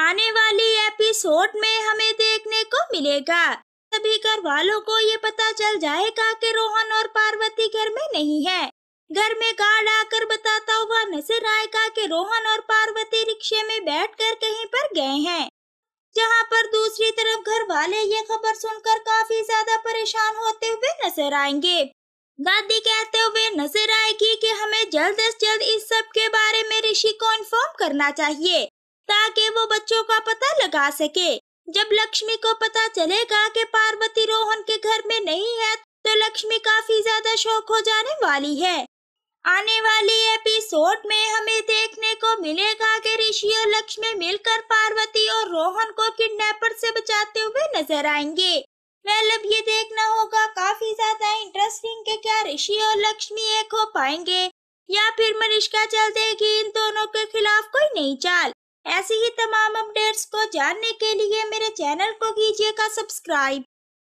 आने वाली एपिसोड में हमें देखने को मिलेगा सभी घर वालों को ये पता चल जाएगा कि रोहन और पार्वती घर में नहीं है घर में गार्ड आकर बताता हुआ नजर आएगा कि रोहन और पार्वती रिक्शे में बैठकर कहीं पर गए हैं जहां पर दूसरी तरफ घर वाले ये खबर सुनकर काफी ज्यादा परेशान होते हुए नजर आएंगे दादी कहते हुए नजर आएगी कि हमें जल्द अज जल्द इस सब के बारे में ऋषि को इन्फॉर्म करना चाहिए ताकि वो बच्चों का पता लगा सके जब लक्ष्मी को पता चलेगा कि पार्वती रोहन के घर में नहीं है तो लक्ष्मी काफी ज्यादा शौक हो जाने वाली है आने वाली एपिसोड में हमें देखने को मिलेगा कि ऋषि और लक्ष्मी मिलकर पार्वती और रोहन को किडनैपर से बचाते हुए नजर आएंगे वेल अब मतलब ये देखना होगा काफी ज्यादा इंटरेस्टिंग कि क्या ऋषि और लक्ष्मी एक हो पाएंगे या फिर मनीष का चल देगी इन दोनों के खिलाफ कोई नई चाल ऐसे ही तमाम अपडेट्स को जानने के लिए मेरे चैनल को कीजिएगा सब्सक्राइब